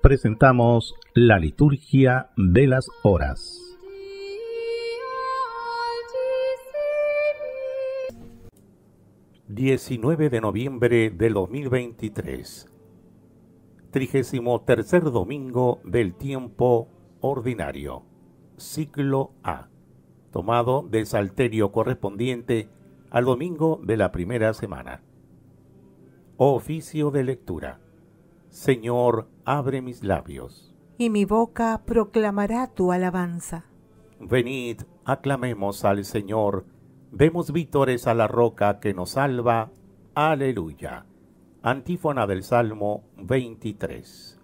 presentamos la liturgia de las horas. ...19 de noviembre de 2023... ...33 tercer domingo del tiempo ordinario... ...ciclo A... ...tomado de salterio correspondiente... ...al domingo de la primera semana... ...oficio de lectura... Señor, abre mis labios. Y mi boca proclamará tu alabanza. Venid, aclamemos al Señor, vemos vítores a la roca que nos salva. Aleluya. Antífona del Salmo 23.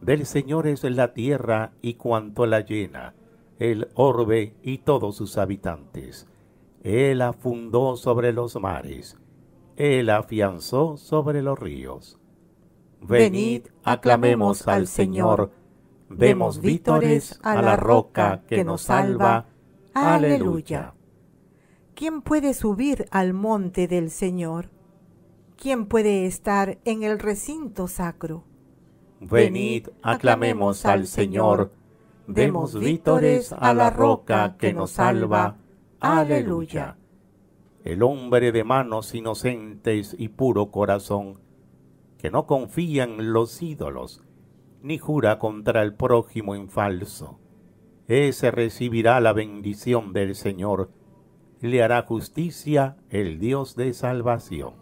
Del Señor es la tierra y cuanto la llena, el orbe y todos sus habitantes. Él afundó sobre los mares, él afianzó sobre los ríos. Venid, aclamemos al Señor. Demos vítores a la roca que nos salva. Aleluya. ¿Quién puede subir al monte del Señor? ¿Quién puede estar en el recinto sacro? Venid, aclamemos al Señor. Demos vítores a la roca que nos salva. Aleluya. El hombre de manos inocentes y puro corazón que no confía en los ídolos, ni jura contra el prójimo en falso. Ese recibirá la bendición del Señor, le hará justicia el Dios de salvación.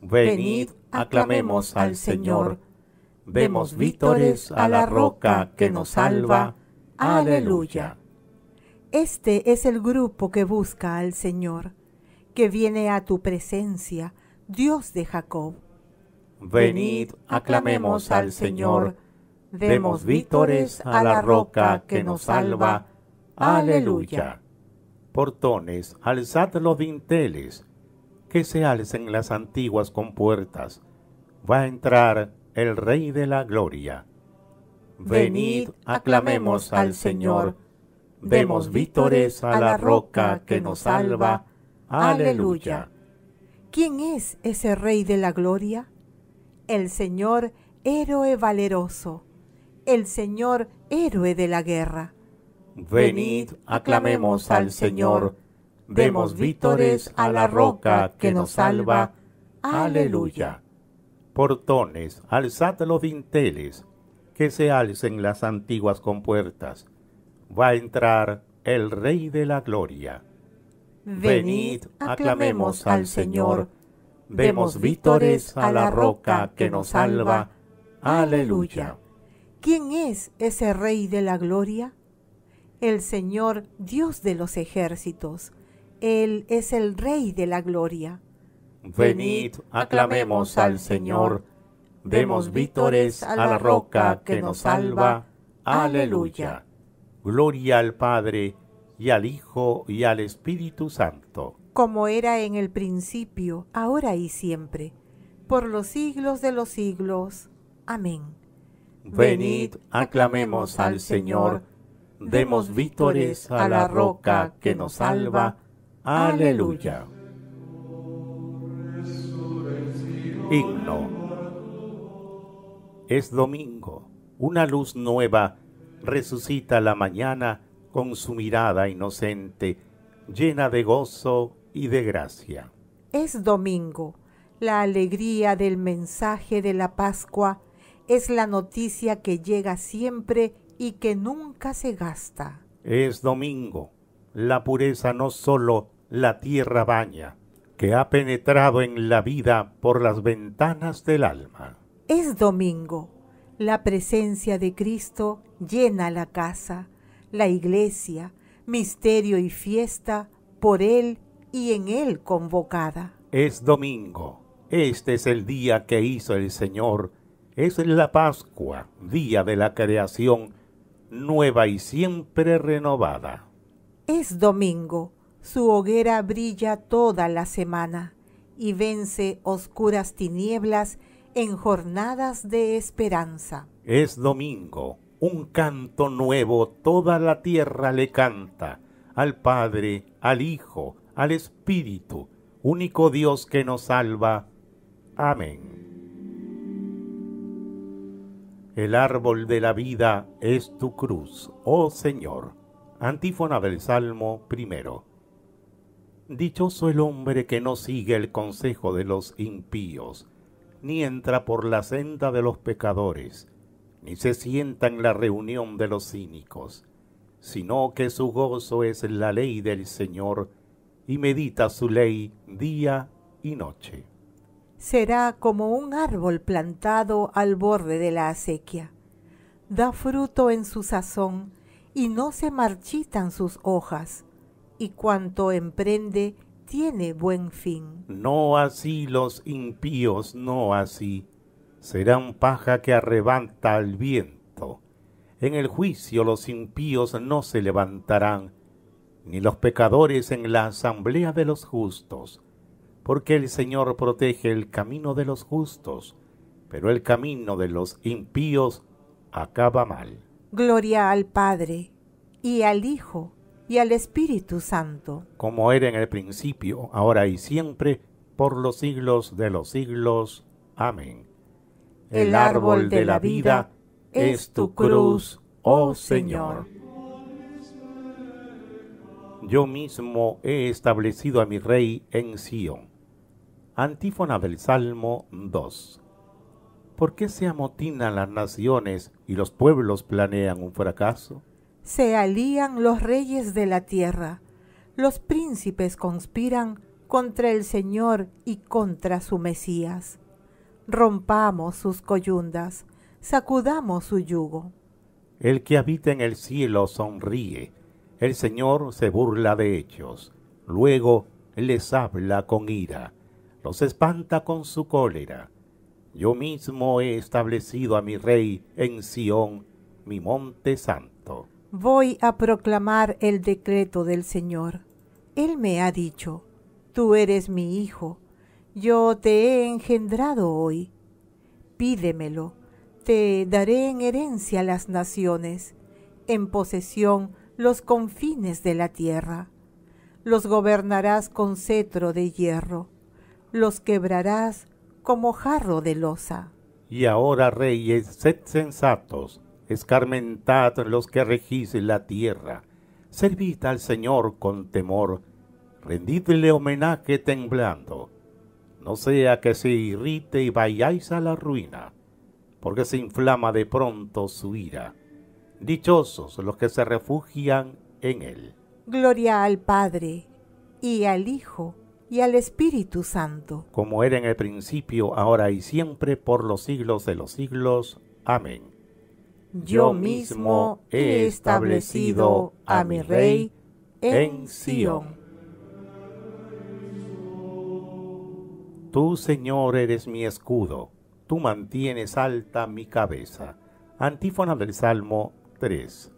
Venid, aclamemos al Señor, vemos vítores a la roca que nos salva. Aleluya. Este es el grupo que busca al Señor, que viene a tu presencia, Dios de Jacob. Venid, aclamemos al Señor, demos vítores a la roca que nos salva. Aleluya. Portones, alzad los dinteles, que se alcen las antiguas compuertas. Va a entrar el Rey de la Gloria. Venid, aclamemos al Señor, demos vítores a la roca que nos salva. Aleluya. ¿Quién es ese Rey de la Gloria? el Señor héroe valeroso, el Señor héroe de la guerra. Venid, aclamemos al Señor, demos vítores a la roca que nos salva. Aleluya. Portones, alzad los dinteles, que se alcen las antiguas compuertas. Va a entrar el Rey de la Gloria. Venid, aclamemos al Señor demos vítores a la roca que nos salva. Aleluya. ¿Quién es ese Rey de la Gloria? El Señor Dios de los ejércitos. Él es el Rey de la Gloria. Venid, aclamemos al Señor. Demos vítores a la roca que nos salva. Aleluya. Gloria al Padre, y al Hijo, y al Espíritu Santo como era en el principio, ahora y siempre, por los siglos de los siglos. Amén. Venid, aclamemos al Señor, demos vítores a la roca que nos salva. Aleluya. Es domingo, una luz nueva resucita la mañana con su mirada inocente, llena de gozo y de gracia. Es domingo. La alegría del mensaje de la Pascua es la noticia que llega siempre y que nunca se gasta. Es domingo. La pureza no solo la tierra baña, que ha penetrado en la vida por las ventanas del alma. Es domingo. La presencia de Cristo llena la casa, la iglesia, misterio y fiesta por Él y en él convocada. Es domingo. Este es el día que hizo el Señor. Es la Pascua, día de la creación, nueva y siempre renovada. Es domingo. Su hoguera brilla toda la semana y vence oscuras tinieblas en jornadas de esperanza. Es domingo. Un canto nuevo toda la tierra le canta al Padre, al Hijo, al Espíritu, único Dios que nos salva. Amén. El árbol de la vida es tu cruz, oh Señor. Antífona del Salmo primero. Dichoso el hombre que no sigue el consejo de los impíos, ni entra por la senda de los pecadores, ni se sienta en la reunión de los cínicos, sino que su gozo es la ley del Señor y medita su ley día y noche. Será como un árbol plantado al borde de la acequia. Da fruto en su sazón y no se marchitan sus hojas, y cuanto emprende tiene buen fin. No así los impíos, no así. Serán paja que arrebanta al viento. En el juicio los impíos no se levantarán ni los pecadores en la asamblea de los justos, porque el Señor protege el camino de los justos, pero el camino de los impíos acaba mal. Gloria al Padre, y al Hijo, y al Espíritu Santo, como era en el principio, ahora y siempre, por los siglos de los siglos. Amén. El árbol de la vida es tu cruz, oh, oh Señor yo mismo he establecido a mi rey en Sión. Antífona del Salmo 2. ¿Por qué se amotinan las naciones y los pueblos planean un fracaso? Se alían los reyes de la tierra, los príncipes conspiran contra el Señor y contra su Mesías. Rompamos sus coyundas, sacudamos su yugo. El que habita en el cielo sonríe, el Señor se burla de hechos, luego les habla con ira, los espanta con su cólera. Yo mismo he establecido a mi rey en Sión, mi monte santo. Voy a proclamar el decreto del Señor. Él me ha dicho, tú eres mi hijo, yo te he engendrado hoy. Pídemelo, te daré en herencia las naciones, en posesión los confines de la tierra. Los gobernarás con cetro de hierro, los quebrarás como jarro de losa. Y ahora, reyes, sed sensatos, escarmentad los que regís la tierra, servid al Señor con temor, rendidle homenaje temblando, no sea que se irrite y vayáis a la ruina, porque se inflama de pronto su ira Dichosos los que se refugian en Él. Gloria al Padre, y al Hijo, y al Espíritu Santo. Como era en el principio, ahora y siempre, por los siglos de los siglos. Amén. Yo mismo he establecido a mi Rey en Sión. Tú, Señor, eres mi escudo, tú mantienes alta mi cabeza. Antífona del Salmo 3.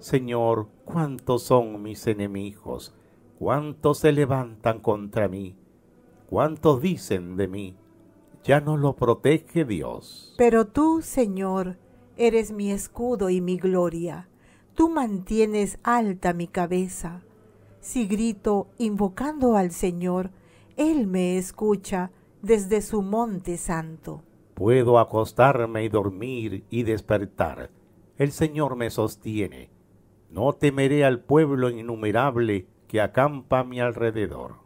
Señor, cuántos son mis enemigos, cuántos se levantan contra mí, cuántos dicen de mí, ya no lo protege Dios. Pero tú, Señor, eres mi escudo y mi gloria, tú mantienes alta mi cabeza. Si grito invocando al Señor, Él me escucha desde su monte santo. Puedo acostarme y dormir y despertar el Señor me sostiene. No temeré al pueblo innumerable que acampa a mi alrededor.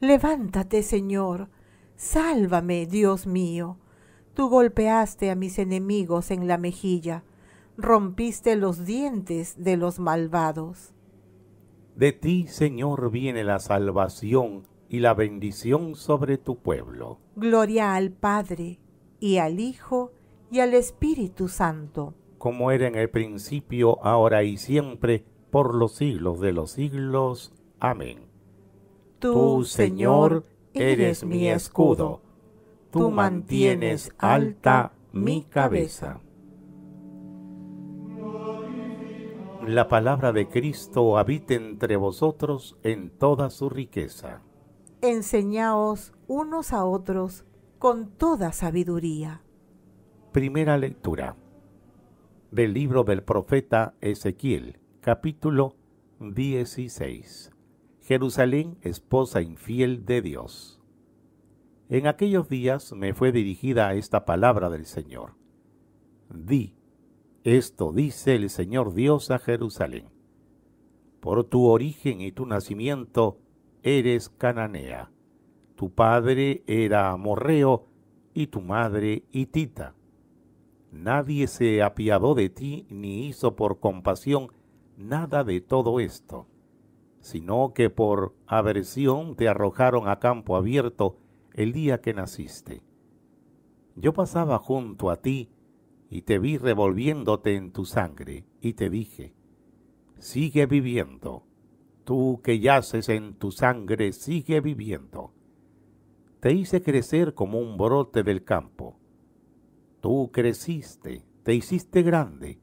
Levántate, Señor. Sálvame, Dios mío. Tú golpeaste a mis enemigos en la mejilla, rompiste los dientes de los malvados. De ti, Señor, viene la salvación y la bendición sobre tu pueblo. Gloria al Padre, y al Hijo, y al Espíritu Santo como era en el principio, ahora y siempre, por los siglos de los siglos. Amén. Tú, Señor, eres mi escudo. Tú mantienes alta mi cabeza. La palabra de Cristo habite entre vosotros en toda su riqueza. Enseñaos unos a otros con toda sabiduría. Primera lectura del libro del profeta Ezequiel, capítulo 16. Jerusalén, esposa infiel de Dios. En aquellos días me fue dirigida esta palabra del Señor. Di, esto dice el Señor Dios a Jerusalén. Por tu origen y tu nacimiento eres cananea. Tu padre era amorreo y tu madre hitita Nadie se apiadó de ti ni hizo por compasión nada de todo esto, sino que por aversión te arrojaron a campo abierto el día que naciste. Yo pasaba junto a ti y te vi revolviéndote en tu sangre y te dije, sigue viviendo, tú que yaces en tu sangre, sigue viviendo. Te hice crecer como un brote del campo Tú creciste, te hiciste grande,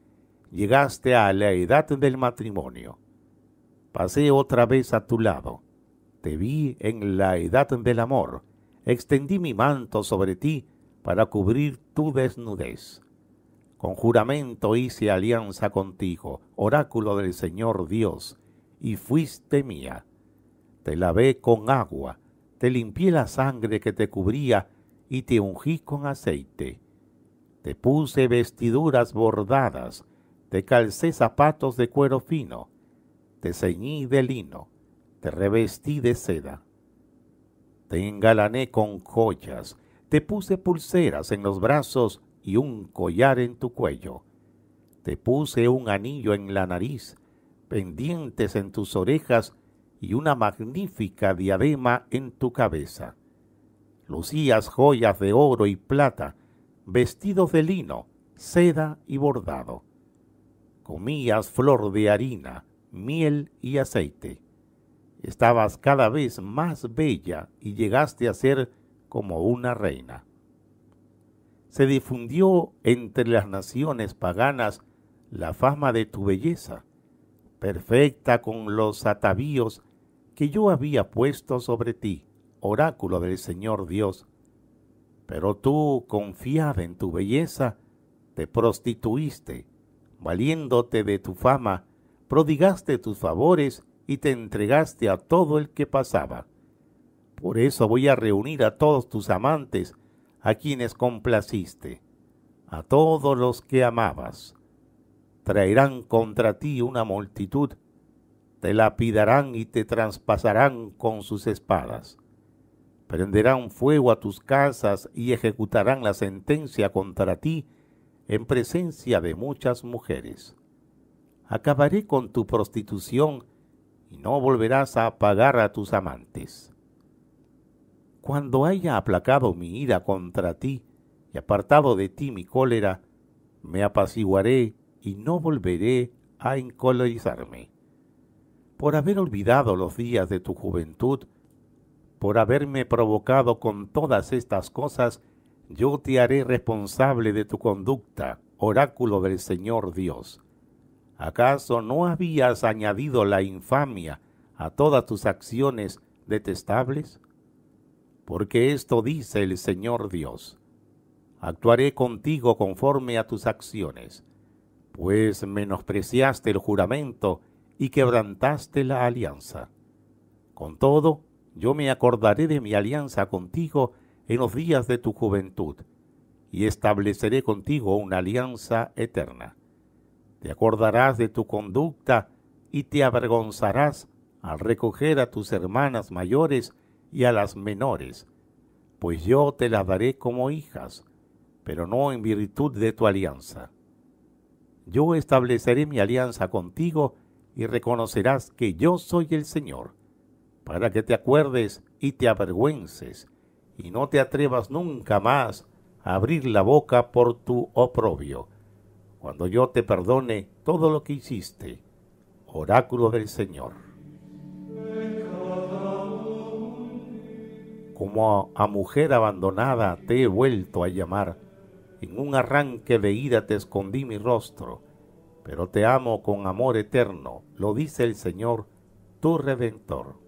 llegaste a la edad del matrimonio. Pasé otra vez a tu lado, te vi en la edad del amor, extendí mi manto sobre ti para cubrir tu desnudez. Con juramento hice alianza contigo, oráculo del Señor Dios, y fuiste mía. Te lavé con agua, te limpié la sangre que te cubría y te ungí con aceite. Te puse vestiduras bordadas, te calcé zapatos de cuero fino, te ceñí de lino, te revestí de seda. Te engalané con joyas, te puse pulseras en los brazos y un collar en tu cuello. Te puse un anillo en la nariz, pendientes en tus orejas y una magnífica diadema en tu cabeza. Lucías joyas de oro y plata, vestidos de lino, seda y bordado. Comías flor de harina, miel y aceite. Estabas cada vez más bella y llegaste a ser como una reina. Se difundió entre las naciones paganas la fama de tu belleza, perfecta con los atavíos que yo había puesto sobre ti, oráculo del Señor Dios pero tú, confiada en tu belleza, te prostituiste, valiéndote de tu fama, prodigaste tus favores y te entregaste a todo el que pasaba. Por eso voy a reunir a todos tus amantes, a quienes complaciste, a todos los que amabas. Traerán contra ti una multitud, te lapidarán y te traspasarán con sus espadas Prenderán fuego a tus casas y ejecutarán la sentencia contra ti en presencia de muchas mujeres. Acabaré con tu prostitución y no volverás a pagar a tus amantes. Cuando haya aplacado mi ira contra ti y apartado de ti mi cólera, me apaciguaré y no volveré a encolerizarme. Por haber olvidado los días de tu juventud, por haberme provocado con todas estas cosas, yo te haré responsable de tu conducta, oráculo del Señor Dios. ¿Acaso no habías añadido la infamia a todas tus acciones detestables? Porque esto dice el Señor Dios. Actuaré contigo conforme a tus acciones, pues menospreciaste el juramento y quebrantaste la alianza. Con todo, yo me acordaré de mi alianza contigo en los días de tu juventud, y estableceré contigo una alianza eterna. Te acordarás de tu conducta y te avergonzarás al recoger a tus hermanas mayores y a las menores, pues yo te las daré como hijas, pero no en virtud de tu alianza. Yo estableceré mi alianza contigo y reconocerás que yo soy el Señor para que te acuerdes y te avergüences, y no te atrevas nunca más a abrir la boca por tu oprobio, cuando yo te perdone todo lo que hiciste. Oráculo del Señor. Como a mujer abandonada te he vuelto a llamar, en un arranque de ira te escondí mi rostro, pero te amo con amor eterno, lo dice el Señor, tu redentor.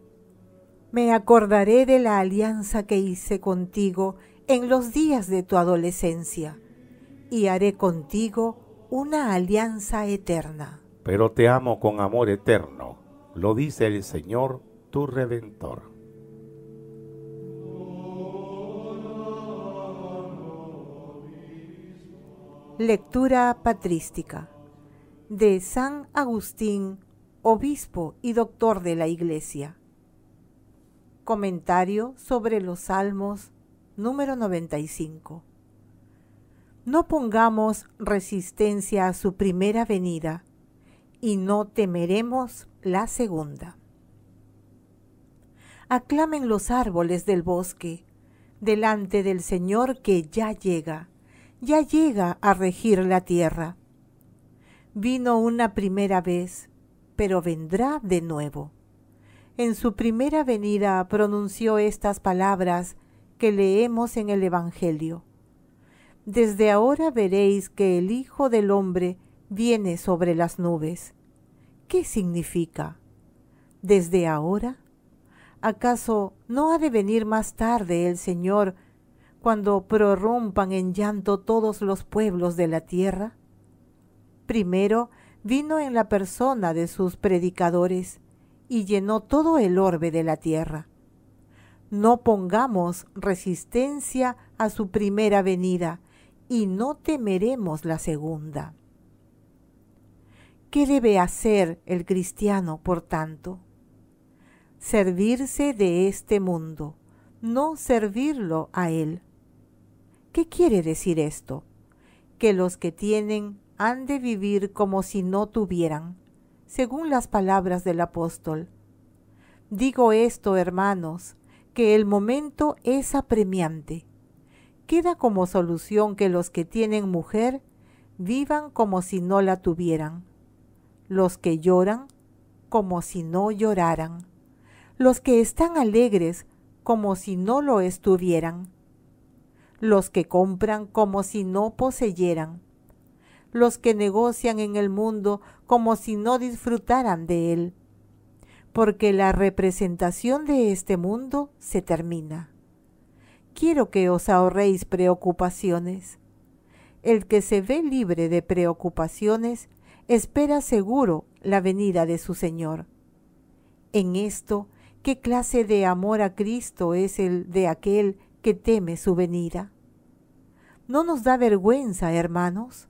Me acordaré de la alianza que hice contigo en los días de tu adolescencia, y haré contigo una alianza eterna. Pero te amo con amor eterno, lo dice el Señor, tu Redentor. Lectura patrística de San Agustín, obispo y doctor de la Iglesia Comentario sobre los Salmos número 95. No pongamos resistencia a su primera venida y no temeremos la segunda. Aclamen los árboles del bosque delante del Señor que ya llega, ya llega a regir la tierra. Vino una primera vez, pero vendrá de nuevo en su primera venida pronunció estas palabras que leemos en el Evangelio. Desde ahora veréis que el Hijo del Hombre viene sobre las nubes. ¿Qué significa? ¿Desde ahora? ¿Acaso no ha de venir más tarde el Señor cuando prorrumpan en llanto todos los pueblos de la tierra? Primero vino en la persona de sus predicadores, y llenó todo el orbe de la tierra. No pongamos resistencia a su primera venida y no temeremos la segunda. ¿Qué debe hacer el cristiano, por tanto? Servirse de este mundo, no servirlo a él. ¿Qué quiere decir esto? Que los que tienen han de vivir como si no tuvieran, según las palabras del apóstol. Digo esto, hermanos, que el momento es apremiante. Queda como solución que los que tienen mujer vivan como si no la tuvieran, los que lloran como si no lloraran, los que están alegres como si no lo estuvieran, los que compran como si no poseyeran los que negocian en el mundo como si no disfrutaran de él, porque la representación de este mundo se termina. Quiero que os ahorréis preocupaciones. El que se ve libre de preocupaciones espera seguro la venida de su Señor. En esto, ¿qué clase de amor a Cristo es el de aquel que teme su venida? ¿No nos da vergüenza, hermanos?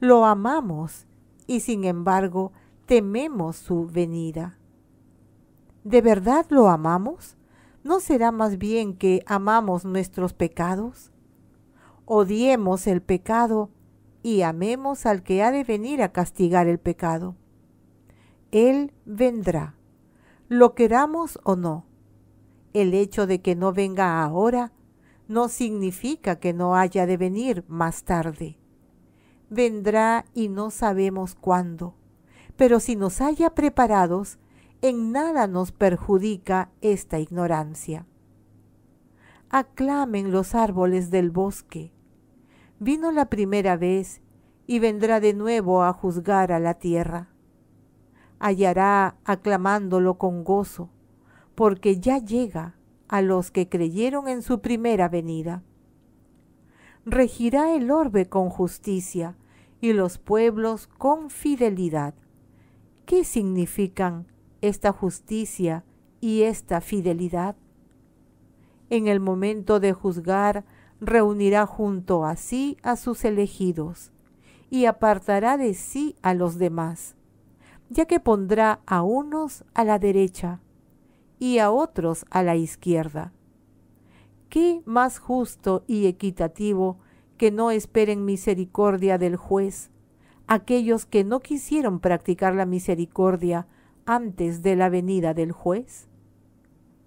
lo amamos y sin embargo tememos su venida. ¿De verdad lo amamos? ¿No será más bien que amamos nuestros pecados? Odiemos el pecado y amemos al que ha de venir a castigar el pecado. Él vendrá, lo queramos o no. El hecho de que no venga ahora no significa que no haya de venir más tarde vendrá y no sabemos cuándo. Pero si nos haya preparados, en nada nos perjudica esta ignorancia. Aclamen los árboles del bosque. Vino la primera vez y vendrá de nuevo a juzgar a la tierra. Hallará aclamándolo con gozo, porque ya llega a los que creyeron en su primera venida. Regirá el orbe con justicia y los pueblos con fidelidad. ¿Qué significan esta justicia y esta fidelidad? En el momento de juzgar, reunirá junto a sí a sus elegidos y apartará de sí a los demás, ya que pondrá a unos a la derecha y a otros a la izquierda. ¿Qué más justo y equitativo que no esperen misericordia del juez, aquellos que no quisieron practicar la misericordia antes de la venida del juez.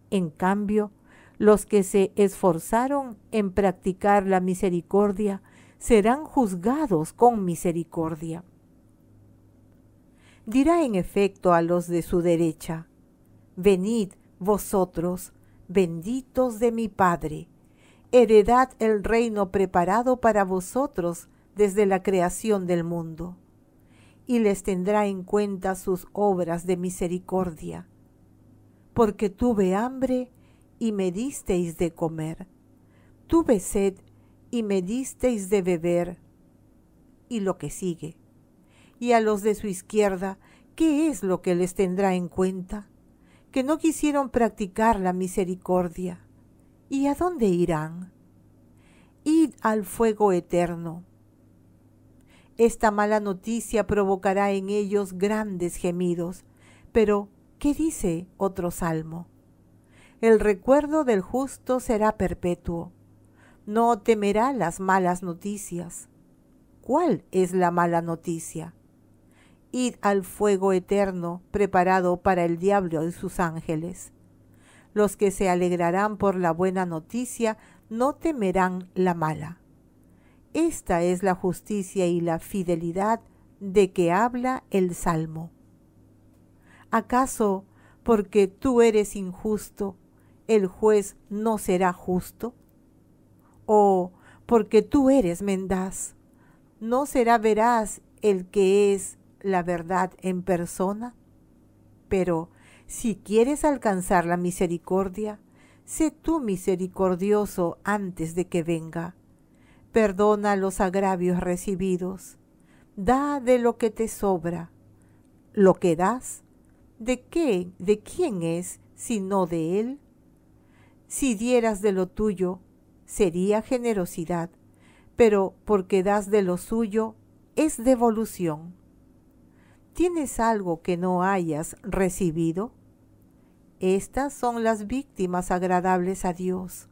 En cambio, los que se esforzaron en practicar la misericordia serán juzgados con misericordia. Dirá en efecto a los de su derecha, Venid vosotros, benditos de mi Padre heredad el reino preparado para vosotros desde la creación del mundo, y les tendrá en cuenta sus obras de misericordia. Porque tuve hambre y me disteis de comer, tuve sed y me disteis de beber. Y lo que sigue. Y a los de su izquierda, ¿qué es lo que les tendrá en cuenta? Que no quisieron practicar la misericordia ¿Y a dónde irán? Id al fuego eterno. Esta mala noticia provocará en ellos grandes gemidos. Pero, ¿qué dice otro salmo? El recuerdo del justo será perpetuo. No temerá las malas noticias. ¿Cuál es la mala noticia? Id al fuego eterno preparado para el diablo y sus ángeles. Los que se alegrarán por la buena noticia no temerán la mala. Esta es la justicia y la fidelidad de que habla el Salmo. ¿Acaso porque tú eres injusto, el juez no será justo? ¿O porque tú eres mendaz, no será veraz el que es la verdad en persona? Pero si quieres alcanzar la misericordia, sé tú misericordioso antes de que venga. Perdona los agravios recibidos. Da de lo que te sobra. Lo que das, ¿de qué, de quién es, sino de él? Si dieras de lo tuyo, sería generosidad, pero porque das de lo suyo, es devolución. ¿Tienes algo que no hayas recibido? Estas son las víctimas agradables a Dios,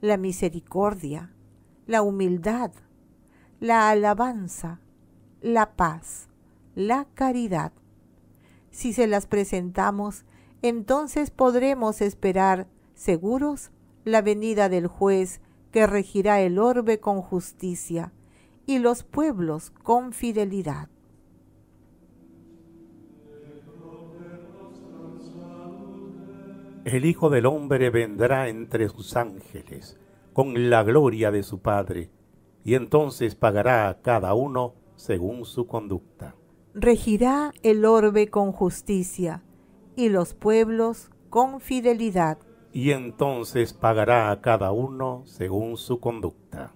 la misericordia, la humildad, la alabanza, la paz, la caridad. Si se las presentamos, entonces podremos esperar, seguros, la venida del juez que regirá el orbe con justicia y los pueblos con fidelidad. el Hijo del Hombre vendrá entre sus ángeles con la gloria de su Padre, y entonces pagará a cada uno según su conducta. Regirá el orbe con justicia y los pueblos con fidelidad. Y entonces pagará a cada uno según su conducta.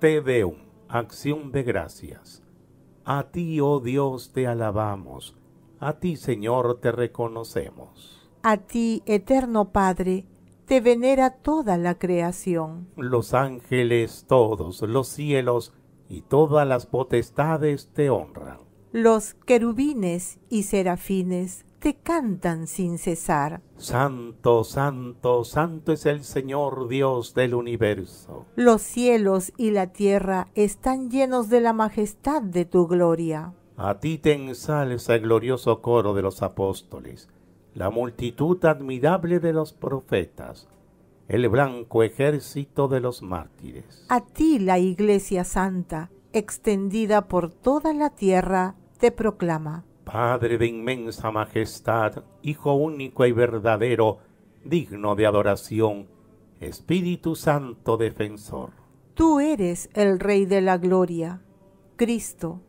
Te deum, acción de gracias. A ti, oh Dios, te alabamos, a ti, Señor, te reconocemos. A ti, eterno Padre, te venera toda la creación. Los ángeles todos, los cielos y todas las potestades te honran. Los querubines y serafines te cantan sin cesar. Santo, santo, santo es el Señor Dios del universo. Los cielos y la tierra están llenos de la majestad de tu gloria. A ti te ensalza el glorioso coro de los apóstoles la multitud admirable de los profetas, el blanco ejército de los mártires. A ti la Iglesia Santa, extendida por toda la tierra, te proclama. Padre de inmensa majestad, Hijo único y verdadero, digno de adoración, Espíritu Santo defensor. Tú eres el Rey de la Gloria, Cristo.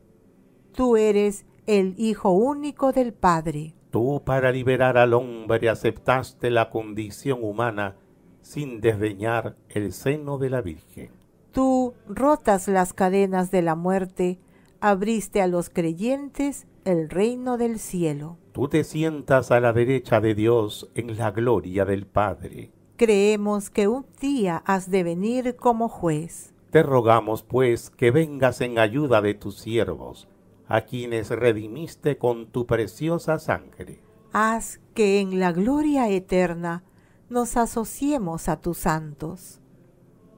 Tú eres el Hijo único del Padre. Tú para liberar al hombre aceptaste la condición humana sin desdeñar el seno de la Virgen. Tú rotas las cadenas de la muerte, abriste a los creyentes el reino del cielo. Tú te sientas a la derecha de Dios en la gloria del Padre. Creemos que un día has de venir como juez. Te rogamos, pues, que vengas en ayuda de tus siervos a quienes redimiste con tu preciosa sangre. Haz que en la gloria eterna nos asociemos a tus santos.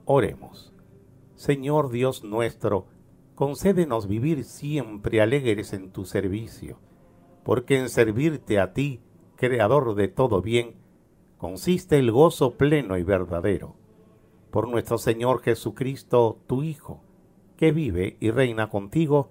Oremos. Señor Dios nuestro, concédenos vivir siempre alegres en tu servicio, porque en servirte a ti, Creador de todo bien, consiste el gozo pleno y verdadero. Por nuestro Señor Jesucristo, tu Hijo, que vive y reina contigo,